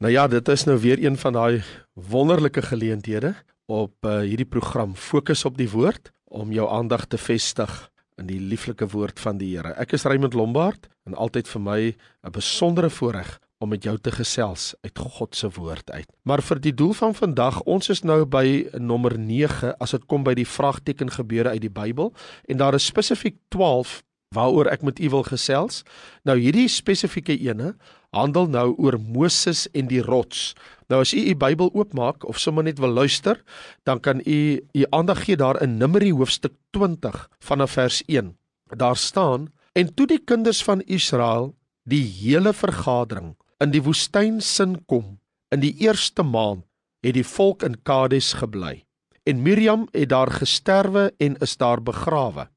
Nou ja, dit is nou weer een van daai wonderlike geleenthede op uh, hierdie program Fokus op die Woord om jou aandag te vestig in die lieflike woord van die Here. Ek is Raymond Lombard en altyd vir my 'n besondere voorreg om met jou te gesels uit God se woord uit. Maar vir die doel van vandag, ons is nou by nommer 9 as dit kom by die vraagteken gebeure uit die Bybel en daar is spesifiek 12 waaroor ek met u wil gesels. Nou hierdie spesifieke ene handel nou oor Moses en die rots. Nou as u u Bybel oopmaak of sommer net wil luister, dan kan u u aandag gee daar in Numeri hoofstuk 20 vanaf vers 1. Daar staan: En toe die kinders van Israel die hele vergadering in die woestyn sin kom, in die eerste maand het die volk in Kades gebly. En Miriam het daar gesterwe en is daar begrawe.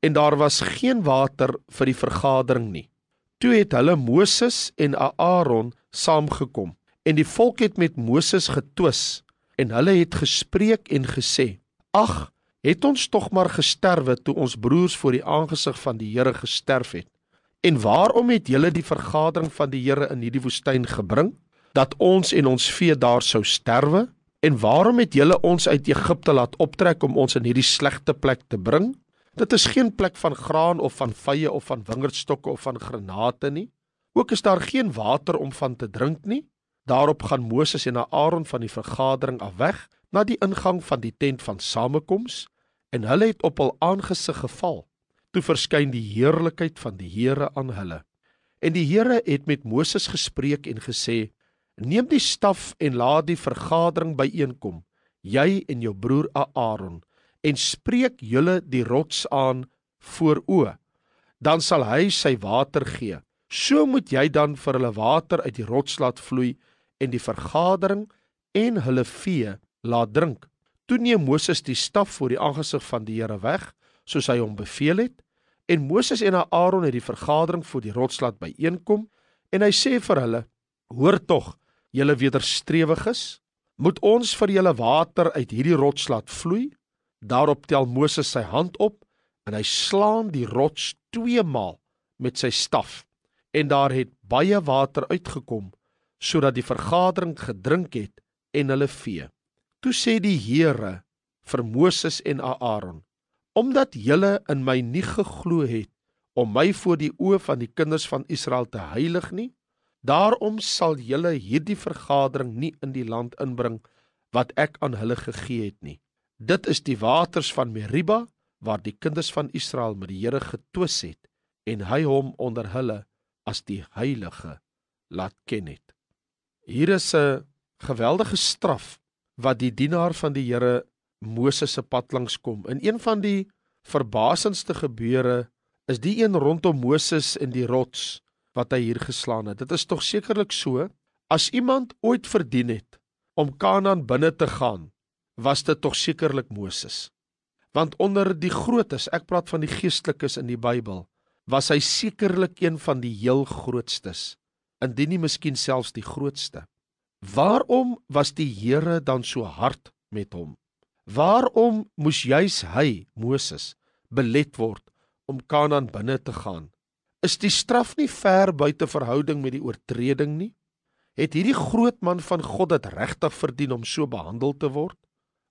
En daar was geen water vir die vergadering nie. Toe het hulle Moses en Aaron saamgekom en die volk het met Moses getwis en hulle het gespreek en gesê: "Ag, het ons tog maar gesterwe toe ons broers voor die aangesig van die Here gesterf het. En waarom het julle die vergadering van die Here in hierdie woestyn gebring dat ons en ons vee daar sou sterwe?" En waarom het julle ons uit Egipte laat optrek om ons in hierdie slegte plek te bring? Dit is geen plek van graan of van vye of van wingerdstokke of van granate nie. Ook is daar geen water om van te drink nie. Daarop gaan Moses en Aaron van die vergadering af weg na die ingang van die tent van samekoms en hulle het op hul aangesig geval. Toe verskyn die heerlikheid van die Here aan hulle. En die Here het met Moses gespreek en gesê: "Neem die staf en laat die vergadering byeenkom, jy en jou broer Aaron." en spreek julle die rots aan voor o dan sal hy sy water gee so moet jy dan vir hulle water uit die rots laat vloei en die vergadering en hulle vee laat drink toe neem Moses die staf voor die aangesig van die Here weg soos hy hom beveel het en Moses en Aaron het die vergadering voor die rots laat byeenkom en hy sê vir hulle hoor tog julle wederstrewiges moet ons vir julle water uit hierdie rots laat vloei Daarop tel Moses sy hand op en hy slaan die rots 2 maal met sy staf en daar het baie water uitgekom sodat die vergadering gedrink het en hulle vee. Toe sê die Here vir Moses en Aaron: Omdat julle in my nie geglo het om my voor die oë van die kinders van Israel te heilig nie, daarom sal julle hierdie vergadering nie in die land inbring wat ek aan hulle gegee het nie. Dit is die waters van Meriba waar die kinders van Israel met die Here getwis het en hy hom onder hulle as die heilige laat ken het. Hier is 'n geweldige straf wat die dienaar van die Here Moses se pad langs kom. In een van die verbasendste gebeure is die een rondom Moses en die rots wat hy hier geslaan het. Dit is tog sekerlik so as iemand ooit verdien het om Kanaan binne te gaan was dit tog sekerlik Moses. Want onder die grootes, ek praat van die geestelikes in die Bybel, was hy sekerlik een van die heel grootstes, indien nie miskien selfs die grootste. Waarom was die Here dan so hard met hom? Waarom moes juis hy, Moses, belet word om Kanaan binne te gaan? Is die straf nie ver buite verhouding met die oortreding nie? Het hierdie groot man van God dit regtig verdien om so behandel te word?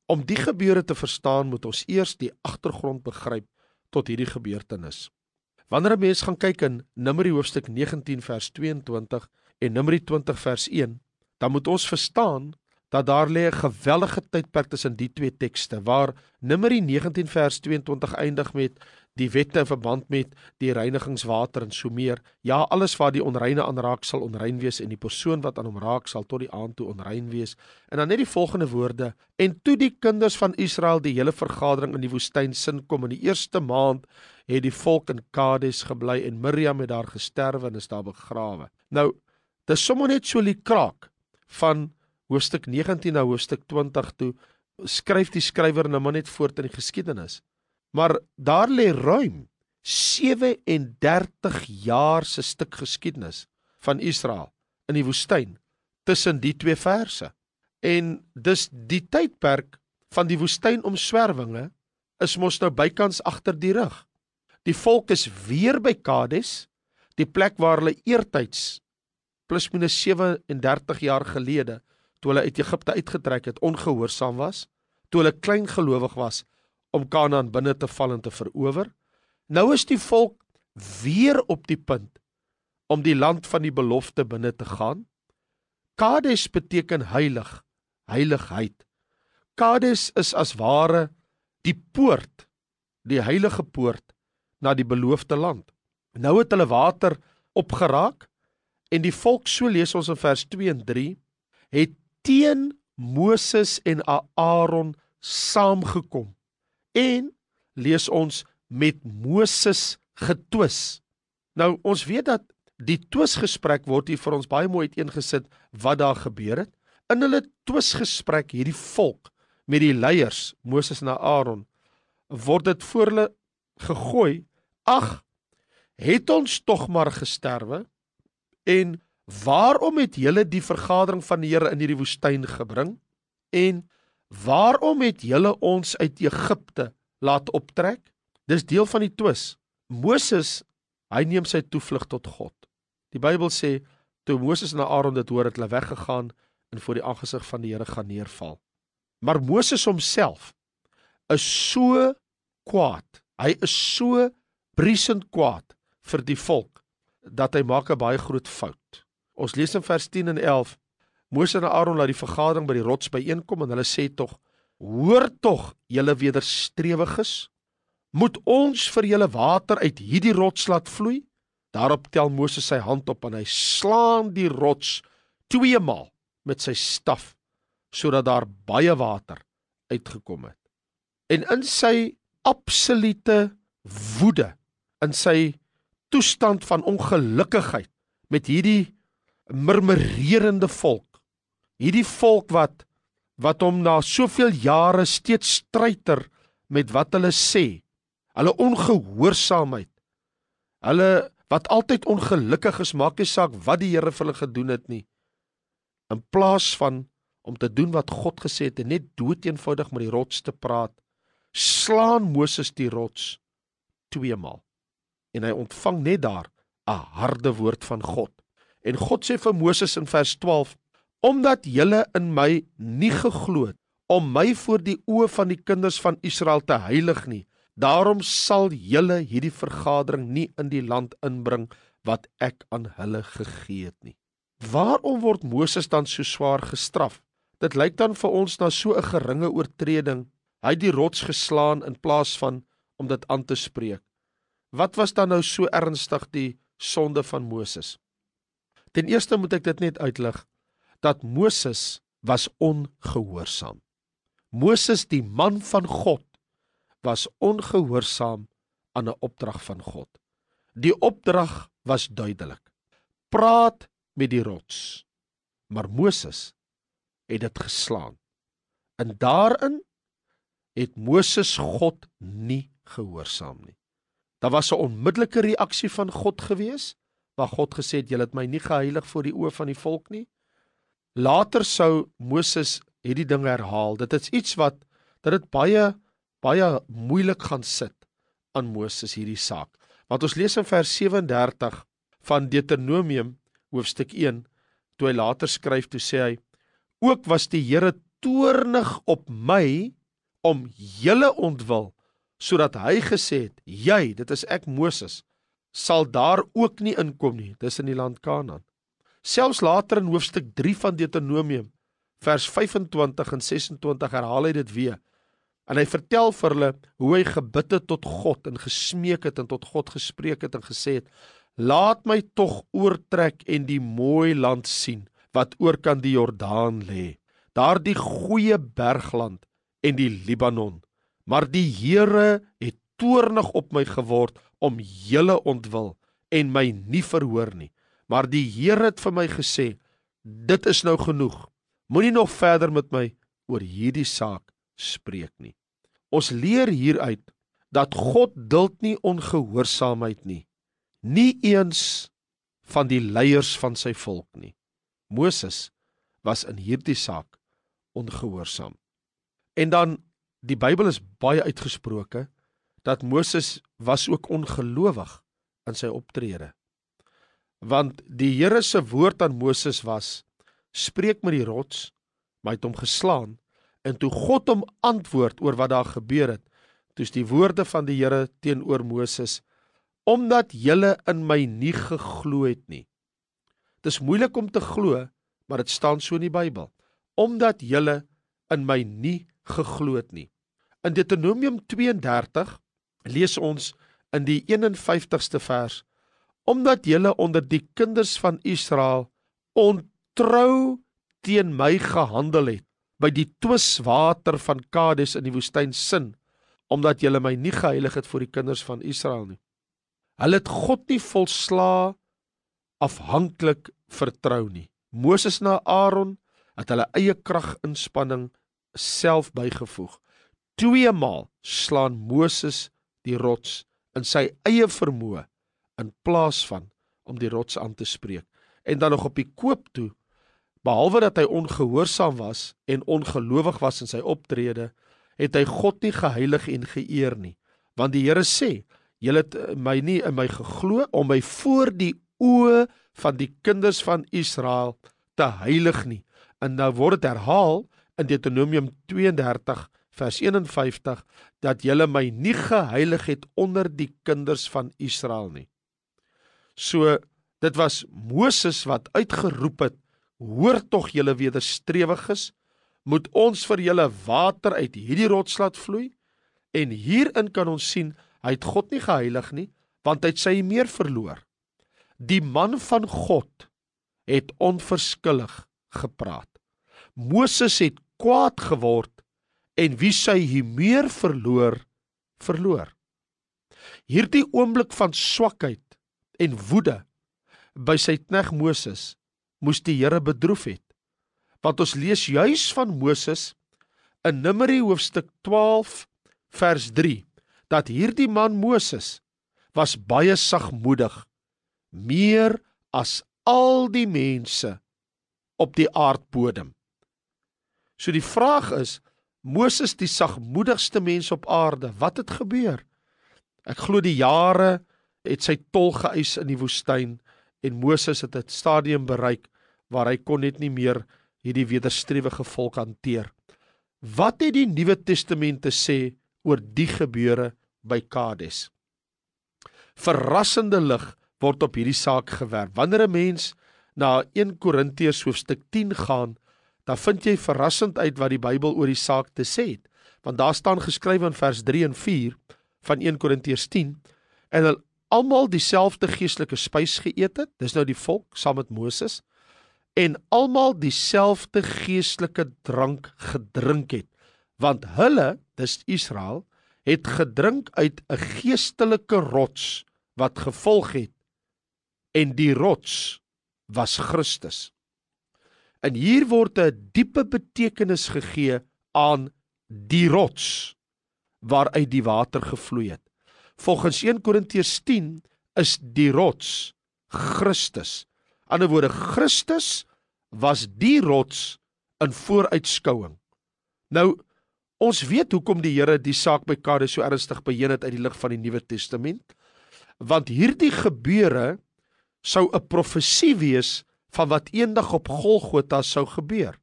Om die gebeure te verstaan, moet ons eers die agtergrond begryp tot hierdie gebeurtenis. Wanneer 'n mens gaan kyk in Numeri hoofstuk 19 vers 22 en Numeri 20 vers 1, dan moet ons verstaan dat daar lê 'n geweldige tydperk tussen die twee tekste waar Numeri 19 vers 22 eindig met die wette in verband met die reinigingswater en so meer. Ja, alles wat die onreine aanraak sal onrein wees en die persoon wat aan hom raak sal tot die aand toe onrein wees. En dan net die volgende woorde: En toe die kinders van Israel die hele vergadering in die woestyn sin kom in die eerste maand het die volk in Kades gebly en Miriam het daar gesterwe en is daar begrawe. Nou, dis sommer net so lie kraak van hoofstuk 19 na hoofstuk 20 toe skryf die skrywer nou maar net voort in die geskiedenis maar daar lê ruim 37 jaar se stuk geskiedenis van Israel in die woestyn tussen die twee verse. En dis die tydperk van die woestynomswerwinge is mos nou bykans agter die rug. Die volk is weer by Kades, die plek waar hulle eertyds plus minus 37 jaar gelede toe hulle uit Egipte uitgetrek het, ongehoorsaam was, toe hulle klein gelowig was om Kanaan binne te val en te verower. Nou is die volk weer op die punt om die land van die belofte binne te gaan. Kades beteken heilig, heiligheid. Kades is as ware die poort, die heilige poort na die beloofde land. Nou het hulle water opgeraak en die volk so lees ons in vers 2 en 3 het teen Moses en Aaron saamgekom en lees ons met Moses getwis. Nou ons weet dat die twisgesprek word hier vir ons baie mooi uiteengesit wat daar gebeur het. In hulle twisgesprek hierdie volk met die leiers Moses en Aaron word dit voor hulle gegooi: "Ag, het ons tog maar gesterwe en waarom het julle die vergadering van die Here in hierdie woestyn gebring?" En Waarom het julle ons uit Egipte laat optrek? Dis deel van die twis. Moses, hy neem sy toevlug tot God. Die Bybel sê toe Moses en Aaron dit hoor het hulle weggegaan en voor die aangesig van die Here gaan neerval. Maar Moses homself is so kwaad. Hy is so briesend kwaad vir die volk dat hy maak 'n baie groot fout. Ons lees in vers 10 en Moses en Aaron laat die vergadering by die rots byeenkom en hulle sê tog: "Hoor tog, julle wederstreewiges, moet ons vir julle water uit hierdie rots laat vloei?" Daarop tel Moses sy hand op en hy slaan die rots twee maal met sy staf sodat daar baie water uitgekom het. En in sy absolute woede, in sy toestand van ongelukkigheid met hierdie murmurerende volk, hierdie volk wat wat hom na soveel jare steeds stryter met wat hulle sê. Hulle ongehoorsaamheid. Hulle wat altyd ongelukkig is, maak nie saak wat die Here vir hulle gedoen het nie. In plaas van om te doen wat God gesê het en net dood eenvoudig met die rots te praat, slaan Moses die rots twee maal. En hy ontvang net daar 'n harde woord van God. En God sê vir Moses in vers omdat julle in my nie geglo het om my voor die oë van die kinders van Israel te heilig nie daarom sal julle hierdie vergadering nie in die land inbring wat ek aan hulle gegee het nie waarom word Moses dan so swaar gestraf dit lyk dan vir ons na so 'n geringe oortreding hy het die rots geslaan in plaas van om dit aan te spreek wat was dan nou so ernstig die sonde van Moses ten eerste moet ek dit net uitlig dat Moses was ongehoorsaam. Moses die man van God was ongehoorsaam aan 'n opdrag van God. Die opdrag was duidelik. Praat met die rots. Maar Moses het dit geslaan. En daarin het Moses God nie gehoorsaam nie. Daar was 'n onmiddellike reaksie van God gewees, waar God gesê het: "Julle het my nie geheilig voor die oë van die volk nie." Later sou Moses hierdie ding herhaal. Dit is iets wat dat dit baie baie moeilik gaan sit aan Moses hierdie saak. Want ons lees in vers 37 van Deuteronomium hoofstuk 1 toe hy later skryf toe sê hy ook was die Here toornig op my om julle ontwil sodat hy gesê het jy dit is ek Moses sal daar ook nie inkom nie dis in die land Kanaan Selfs later in hoofstuk 3 van Deuteronomium, vers 25 en 26 herhaal hy dit weer. En hy vertel vir hulle hoe hy gebid het tot God en gesmeek het en tot God gespreek het en gesê het: "Laat my tog oortrek en die mooi land sien wat oor kan die Jordaan lê, daardie goeie bergland en die Libanon. Maar die Here het toornig op my geword om hele ontwil en my nie verhoor nie maar die Here het vir my gesê dit is nou genoeg moenie nog verder met my oor hierdie saak spreek nie ons leer hieruit dat God duld nie ongehoorsaamheid nie nie eens van die leiers van sy volk nie Moses was in hierdie saak ongehoorsaam en dan die Bybel is baie uitgesproke dat Moses was ook ongelowig in sy optrede want die Here se woord aan Moses was: "Spreek met die rots," maar hy het hom geslaan. En toe God hom antwoord oor wat daar gebeur het, toets die woorde van die Here teenoor Moses: "Omdat julle in my nie geglo het nie." Dis moeilik om te glo, maar dit staan so in die Bybel. Omdat julle in my nie geglo het nie. In Deuteronomium 32 lees ons in die 51ste vers omdat julle onder die kinders van Israel ontrou teen my gehandel het by die twiswater van Kades in die woestyn sin omdat julle my nie geheilig het vir die kinders van Israel nie. Hulle het God nie volslaa afhanklik vertrou nie. Moses na Aaron het hulle eie krag inspanning self bygevoeg. Tweemaal slaan Moses die rots in sy eie vermoë in plaas van om die rots aan te spreek en dan nog op die koop toe behalwe dat hy ongehoorsaam was en ongelowig was in sy optrede het hy God nie geheilig en geëer nie want die Here sê julle het eh, my nie in my geglo om my voor die oë van die kinders van Israel te heilig nie en nou word dit herhaal in Deuteronomium 32 vers 51 dat julle my nie geheilig het onder die kinders van Israel nie So dit was Moses wat uitgeroep het: "Hoor tog julle wederstrewiges, moet ons vir julle water uit hierdie rots laat vloei?" En hierin kan ons sien hy het God nie geheilig nie, want hy het sy meer verloor. Die man van God het onverskillig gepraat. Moses het kwaad geword en wie sy humeur verloor, verloor. Hierdie oomblik van swakheid en woede by sy knegt Moses moes die Here bedroef het. Want ons lees juis van Moses in Numeri hoofstuk 12 vers 3 dat hierdie man Moses was baie sagmoedig meer as al die mense op die aardbodem. So die vraag is Moses die sagmoedigste mens op aarde. Wat het gebeur? Ek glo die jare het sy tol geëis in die woestyn en Moses het 'n stadium bereik waar hy kon net nie meer hierdie wederstrewige volk hanteer. Wat het die Nuwe Testament te sê oor die gebeure by Kades? Verrassende lig word op hierdie saak gewerp. Wanneer 'n mens na 1 Korintiërs hoofstuk 10 gaan, dan vind jy verrassend uit wat die Bybel oor die saak te sê het, want daar staan geskrywe in vers 3 en 4 van 1 Korintiërs 10 en almal dieselfde geestelike spys geëet het. Dis nou die volk saam met Moses en almal dieselfde geestelike drank gedrink het want hulle dis Israel het gedrink uit 'n geestelike rots wat gevolg het en die rots was Christus en hier word 'n diepe betekenis gegee aan die rots waaruit die water gevloei het Volgens 1 Korintiërs 10 is die rots Christus. Ander woorde Christus was die rots in vooruitskouing. Nou ons weet hoekom die Here die saak by Kades so ernstig beheen het uit die lig van die Nuwe Testament. Want hierdie gebeure sou 'n profesie wees van wat eendag op Golgotha sou gebeur.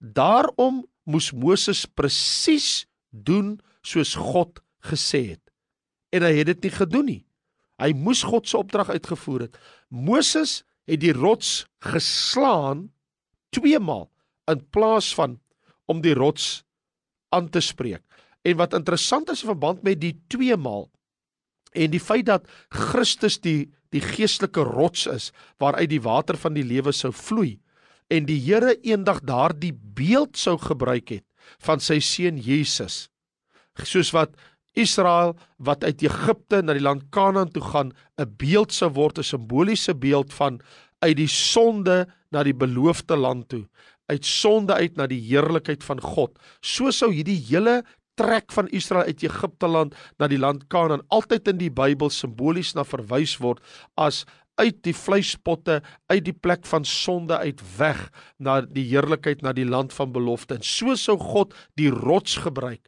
Daarom moes Moses presies doen soos God gesê het en hy het dit nie gedoen nie. Hy moes God se opdrag uitgevoer het. Moses het die rots geslaan twee maal in plaas van om die rots aan te spreek. En wat interessant is in verband met die twee maal en die feit dat Christus die die geestelike rots is waaruit die water van die lewe sou vloei en die Here eendag daardie beeld sou gebruik het van sy seun Jesus soos wat Israel wat uit Egipte na die land Kanaan toe gaan 'n beeld sou word, 'n simboliese beeld van uit die sonde na die beloofde land toe, uit sonde uit na die heerlikheid van God. So sou hierdie hele trek van Israel uit Egipte land na die land Kanaan altyd in die Bybel simbolies na verwys word as uit die vleispotte, uit die plek van sonde uit weg na die heerlikheid na die land van belofte. En so sou God die rots gebruik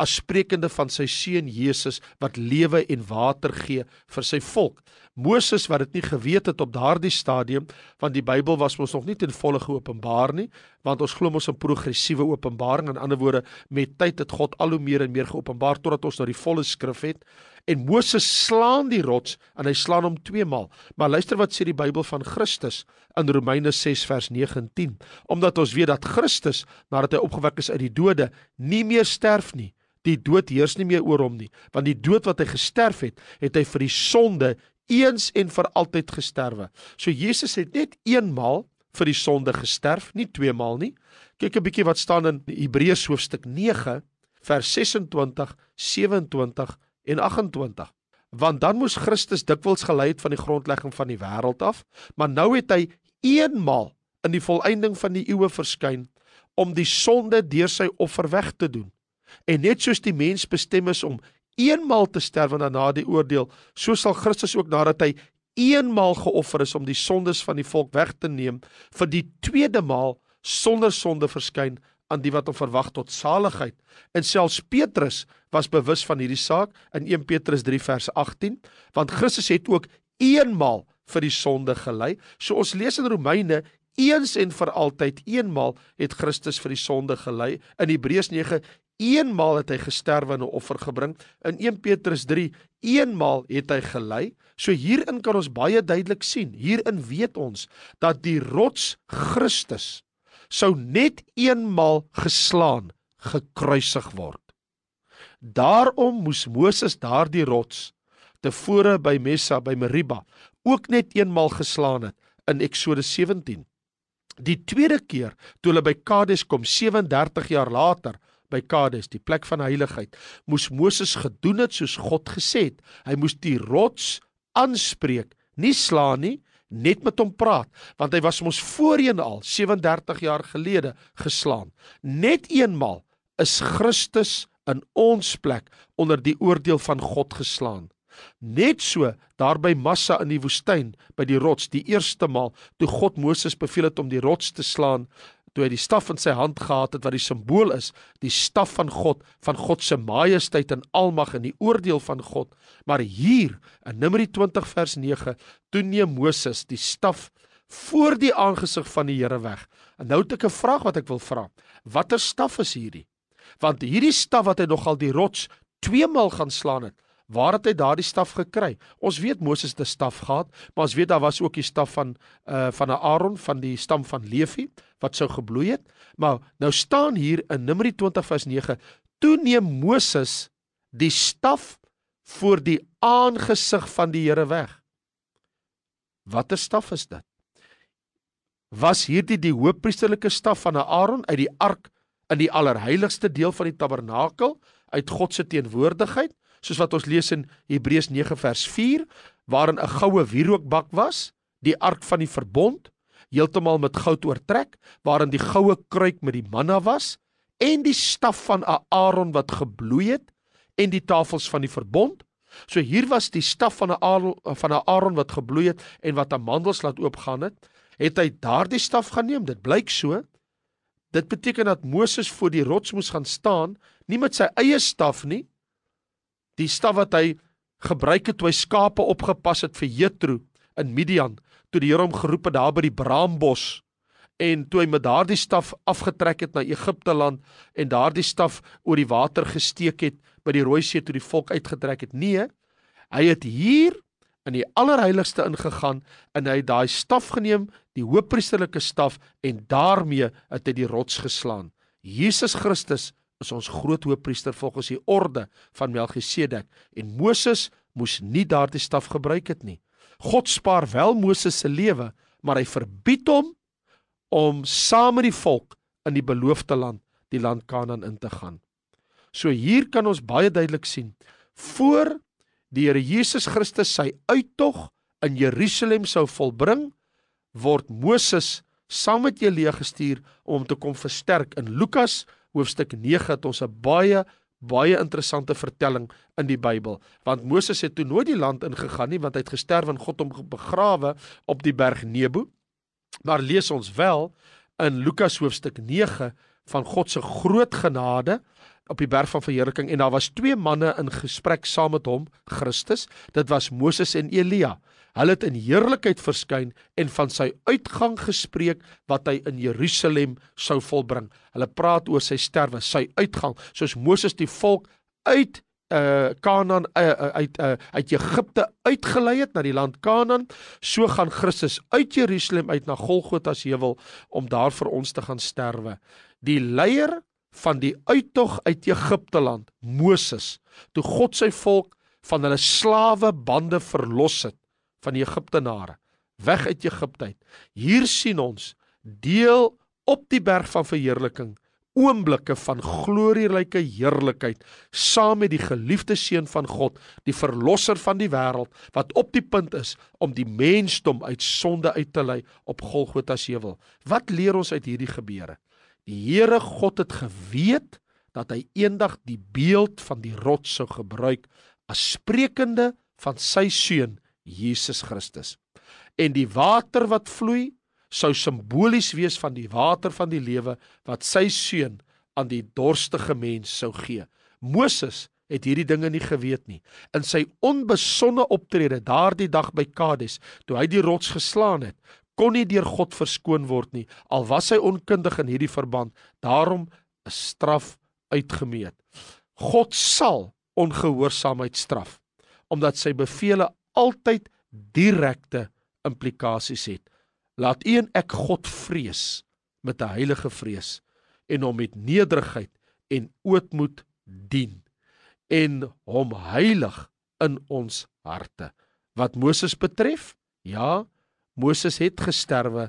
as sprekende van sy seun Jesus wat lewe en water gee vir sy volk. Moses wat dit nie geweet het op daardie stadium want die Bybel was mos nog nie ten volle geopenbaar nie, want ons glo mos in progressiewe openbaring, in ander woorde met tyd het God al hoe meer en meer geopenbaar totdat ons nou die volle skrif het. En Moses slaan die rots en hy slaan hom twee maal. Maar luister wat sê die Bybel van Christus in Romeine 6 vers 9 en 10. Omdat ons weet dat Christus nadat hy opgewek is uit die dode, nie meer sterf nie. Die dood heers nie meer oor hom nie, want die dood wat hy gesterf het, het hy vir die sonde eens en vir altyd gesterwe. So Jesus het net eenmal vir die sonde gesterf, nie twee maal nie. Kyk 'n bietjie wat staan in Hebreërs hoofstuk 9 vers 26, 27 en 28 want dan moes Christus dikwels gelei het van die grondlegging van die wêreld af maar nou het hy eenmal in die volëinding van die eeue verskyn om die sonde deur sy offer weg te doen En net soos die mens bestem is om eenmaal te sterf en daarna die oordeel, so sal Christus ook nadat hy eenmaal geoffer is om die sondes van die volk weg te neem, vir die tweede maal sonder sonde verskyn aan die wat hom verwag tot saligheid. En selfs Petrus was bewus van hierdie saak in 1 Petrus 3 vers 18, want Christus het ook eenmaal vir die sonde gely. So ons lees in Romeine eens en vir altyd eenmaal het Christus vir die sonde gely. In Hebreërs Eenmaal het hy gesterwe in 'n offer gebring. In 1 Petrus 3, eenmaal het hy gelei. So hierin kan ons baie duidelik sien. Hierin weet ons dat die rots Christus sou net eenmaal geslaan, gekruisig word. Daarom moes Moses daardie rots tevore by Messa by Meriba ook net eenmaal geslaan het in Eksodus 17. Die tweede keer toe hulle by Kades kom 37 jaar later, by Kades, die plek van heiligheid, moes Moses gedoen het soos God gesê het. Hy moes die rots aanspreek, nie slaan nie, net met hom praat, want hy was mos voorheen al 37 jaar gelede geslaan. Net eenmal is Christus in ons plek onder die oordeel van God geslaan. Net so daar by Massa in die woestyn by die rots die eerste maal toe God Moses beveel het om die rots te slaan toe hy die staf in sy hand gehad het wat die simbool is, die staf van God, van God se majesteit en almag en die oordeel van God. Maar hier in Numeri 20 vers 9, toe neem Moses die staf voor die aangesig van die Here weg. En nou het ek 'n vraag wat ek wil vra. Watter staf is hierdie? Want hierdie staf wat hy nogal die rots twee maal gaan slaan het, Waar het hy daardie staf gekry? Ons weet Moses het 'n staf gehad, maar ons weet daar was ook die staf van uh van Aaron van die stam van Levi wat sou gebloei het. Maar nou staan hier in Numeri 20 vers 9, toe neem Moses die staf voor die aangesig van die Here weg. Watter staf is dit? Was hierdie die hoofpriesterlike staf van Aaron uit die ark in die allerheiligste deel van die tabernakel uit God se teenwoordigheid? soos wat ons lees in Hebreërs 9 vers 4 waarin 'n goue wierookbak was, die ark van die verbond, heeltemal met goud oortrek, waarin die goue kruik met die manna was en die staf van Aaron wat gebloei het en die tafels van die verbond. So hier was die staf van 'n van 'n Aaron wat gebloei het en wat amandels laat oopgaan het, het hy daardie staf geneem. Dit blyk so. Dit beteken dat Moses voor die rots moes gaan staan, nie met sy eie staf nie, die staf wat hy gebruik het toe hy skape opgepas het vir Jethro in Midian, toe die Here hom geroep het daar by die braambos en toe hy met daardie staf afgetrek het na Egipte land en daardie staf oor die water gesteek het by die Rooi See toe die volk uitgetrek het. Nee, hy het hier in die allerheiligste ingegaan en hy het daai staf geneem, die hoofpriesterlike staf en daarmee het hy die rots geslaan. Jesus Christus is ons groot hoofpriester volgens die orde van Melchisedek en Moses moes nie daardie staf gebruik het nie. God spaar wel Moses se lewe, maar hy verbied hom om saam met die volk in die beloofde land, die land Kanaan in te gaan. So hier kan ons baie duidelik sien voor die Here Jesus Christus sy uittog in Jerusalem sou volbring, word Moses saam met Elia gestuur om hom te kom versterk in Lukas hoofstuk 9 het ons 'n baie baie interessante vertelling in die Bybel. Want Moses het toe nooit die land ingegaan nie want hy het gesterf en God hom begrawe op die berg Nebo. Maar lees ons wel in Lukas hoofstuk 9 van God se groot genade op die berg van verheerliking en daar was twee manne in gesprek saam met hom, Christus. Dit was Moses en Elia hulle het in heerlikheid verskyn en van sy uitgang gespreek wat hy in Jerusalem sou volbring. Hulle praat oor sy sterwe, sy uitgang, soos Moses die volk uit uh Kanaan uh, uit uh uit Egipte uitgelei het na die land Kanaan, so gaan Christus uit Jerusalem uit na Golgotha se heuwel om daar vir ons te gaan sterwe. Die leier van die uittog uit Egipte land, Moses, toe God sy volk van hulle slawe bande verlos het van die Egiptenare, weg uit Egipte. Hier sien ons deel op die berg van verheerliking oomblikke van glorieryke heerlikheid saam met die geliefde seun van God, die verlosser van die wêreld wat op die punt is om die mensdom uit sonde uit te lei op Golgotha se heuwel. Wat leer ons uit hierdie gebeure? Die Here God het geweet dat hy eendag die beeld van die rots sou gebruik as sprekende van sy seun Jesus Christus. En die water wat vloei sou simbolies wees van die water van die lewe wat sy seun aan die dorstige mens sou gee. Moses het hierdie dinge nie geweet nie. In sy onbesonne optrede daardie dag by Kades, toe hy die rots geslaan het, kon nie deur God verskoon word nie, al was hy onkundig in hierdie verband. Daarom 'n straf uitgemeet. God sal ongehoorsaamheid straf omdat sy beveel altyd direkte implikasies het. Laat een ek God vrees met 'n heilige vrees en hom met nederigheid en ootmoed dien en hom heilig in ons harte. Wat Moses betref, ja, Moses het gesterwe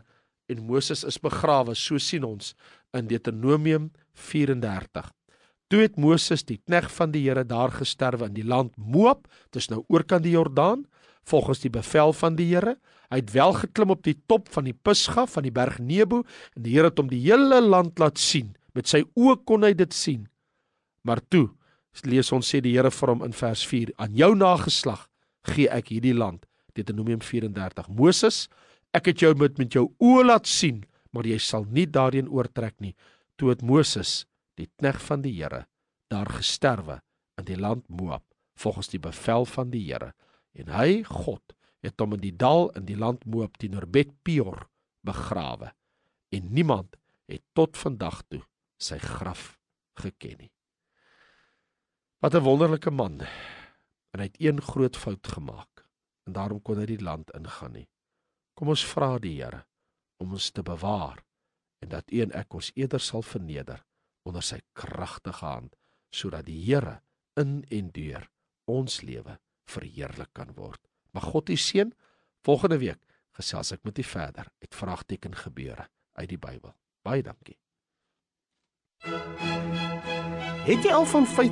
en Moses is begrawe, so sien ons in Deuteronomium 34. Toe het Moses die knegt van die Here daar gesterwe in die land Moab, dis nou oorkant die Jordaan, volgens die bevel van die Here. Hy het wel geklim op die top van die Pisga van die berg Nebo en die Here het hom die hele land laat sien. Met sy oë kon hy dit sien. Maar toe lees ons sê die Here vir hom in vers 4: "Aan jou nageslag gee ek hierdie land." Deuteronomium 34. Moses, ek het jou met met jou oë laat sien, maar jy sal nie daarin oortrek nie. Toe het Moses, die knegg van die Here, daar gesterwe in die land Moab volgens die bevel van die Here en hy God het hom in die dal in die land Moab teenoor Bet-Peor begrawe en niemand het tot vandag toe sy graf geken nie. Wat 'n wonderlike man. En hy het een groot fout gemaak en daarom kon hy die land ingaan nie. Kom ons vra die Here om ons te bewaar en dat U en ek ons eerder sal verneder onder sy kragtige hand sodat die Here in en deur ons lewe verheerlik kan word. Mag God u seën. Volgende week gesels ek met u verder uit vraagteken gebeure uit die Bybel. Baie dankie. Het jy al van